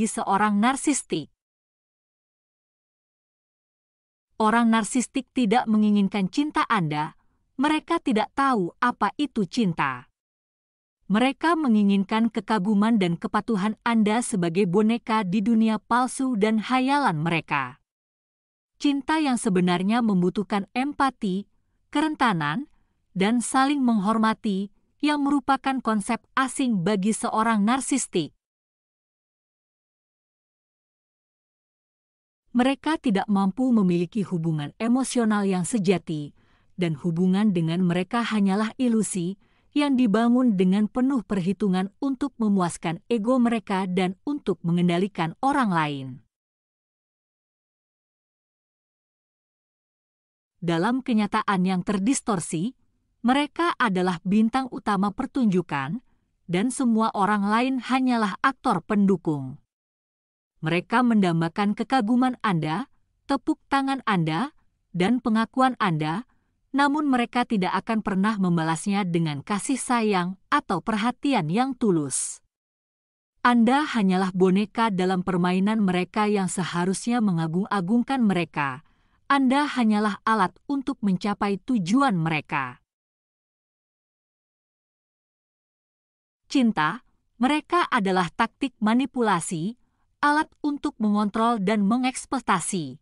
bagi seorang narsistik. Orang narsistik tidak menginginkan cinta Anda, mereka tidak tahu apa itu cinta. Mereka menginginkan kekaguman dan kepatuhan Anda sebagai boneka di dunia palsu dan hayalan mereka. Cinta yang sebenarnya membutuhkan empati, kerentanan, dan saling menghormati, yang merupakan konsep asing bagi seorang narsistik. mereka tidak mampu memiliki hubungan emosional yang sejati, dan hubungan dengan mereka hanyalah ilusi yang dibangun dengan penuh perhitungan untuk memuaskan ego mereka dan untuk mengendalikan orang lain. Dalam kenyataan yang terdistorsi, mereka adalah bintang utama pertunjukan, dan semua orang lain hanyalah aktor pendukung mereka mendambakan kekaguman Anda, tepuk tangan Anda, dan pengakuan Anda, namun mereka tidak akan pernah membalasnya dengan kasih sayang atau perhatian yang tulus. Anda hanyalah boneka dalam permainan mereka yang seharusnya mengagung-agungkan mereka. Anda hanyalah alat untuk mencapai tujuan mereka. Cinta, mereka adalah taktik manipulasi alat untuk mengontrol dan mengekspektasi.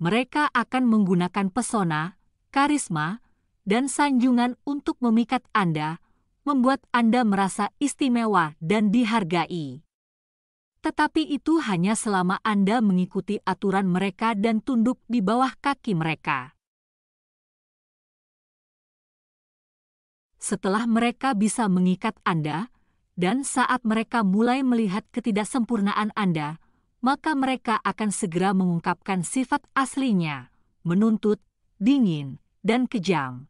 Mereka akan menggunakan pesona, karisma, dan sanjungan untuk memikat Anda, membuat Anda merasa istimewa dan dihargai. Tetapi itu hanya selama Anda mengikuti aturan mereka dan tunduk di bawah kaki mereka. Setelah mereka bisa mengikat Anda, dan saat mereka mulai melihat ketidaksempurnaan Anda, maka mereka akan segera mengungkapkan sifat aslinya, menuntut, dingin, dan kejam.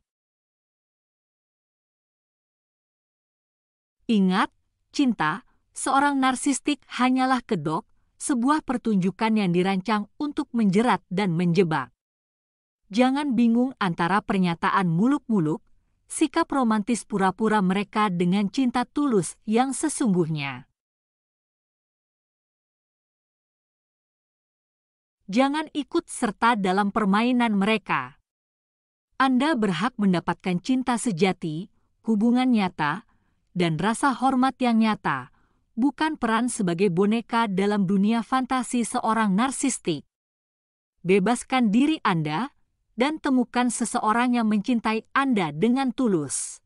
Ingat, cinta, seorang narsistik hanyalah kedok, sebuah pertunjukan yang dirancang untuk menjerat dan menjebak. Jangan bingung antara pernyataan muluk-muluk sikap romantis pura-pura mereka dengan cinta tulus yang sesungguhnya. Jangan ikut serta dalam permainan mereka. Anda berhak mendapatkan cinta sejati, hubungan nyata, dan rasa hormat yang nyata, bukan peran sebagai boneka dalam dunia fantasi seorang narsistik. Bebaskan diri Anda dan temukan seseorang yang mencintai Anda dengan tulus.